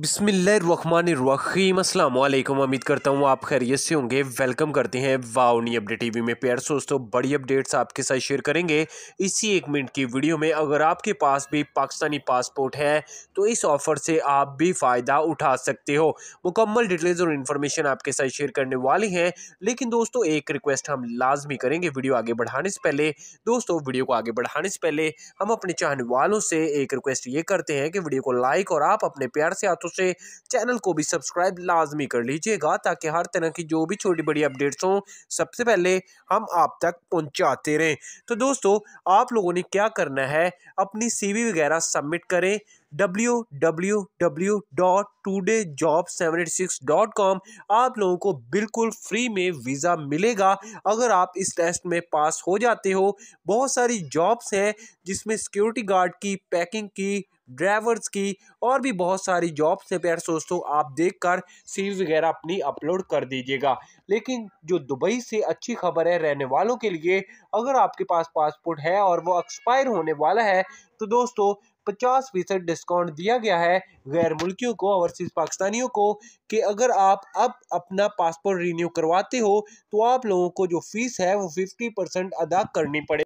बिसमीम अस्सलाम वालेकुम उम्मीद करता हूँ आप खैरियत से होंगे वेलकम करते हैं वाओनी अपडेट टीवी में प्यार दोस्तों बड़ी अपडेट्स आपके साथ शेयर करेंगे इसी एक मिनट की वीडियो में अगर आपके पास भी पाकिस्तानी पासपोर्ट है तो इस ऑफ़र से आप भी फ़ायदा उठा सकते हो मुकम्मल डिटेल्स और इन्फॉर्मेशन आपके साथ शेयर करने वाली हैं लेकिन दोस्तों एक रिक्वेस्ट हम लाजमी करेंगे वीडियो आगे बढ़ाने से पहले दोस्तों वीडियो को आगे बढ़ाने से पहले हम अपने चाहने वालों से एक रिक्वेस्ट ये करते हैं कि वीडियो को लाइक और आप अपने प्यार से हाथों साथों से चैनल को भी सब्सक्राइब लाजमी कर लीजिएगा ताकि हर तरह की जो भी छोटी बड़ी अपडेट्स हों सबसे पहले हम आप तक पहुँचाते रहें तो दोस्तों आप लोगों ने क्या करना है अपनी सी वगैरह सबमिट करें www.todayjob786.com W W dot job आप लोगों को बिल्कुल फ्री में वीज़ा मिलेगा अगर आप इस टेस्ट में पास हो जाते हो बहुत सारी जॉब्स हैं जिसमें सिक्योरिटी गार्ड की पैकिंग की ड्राइवर्स की और भी बहुत सारी जॉब्स हैं प्यार दोस्तों आप देख कर सी वगैरह अपनी अपलोड कर दीजिएगा लेकिन जो दुबई से अच्छी खबर है रहने वालों के लिए अगर आपके पास पासपोर्ट है और वो एक्सपायर होने वाला है तो दोस्तों पचास फीसद डिस्काउंट दिया गया है गैर मुल्कियों को ओवरसीज़ पाकिस्तानियों को कि अगर आप अब अपना पासपोर्ट रिन्यू करवाते हो तो आप लोगों को जो फ़ीस है वो फिफ्टी परसेंट अदा करनी पड़े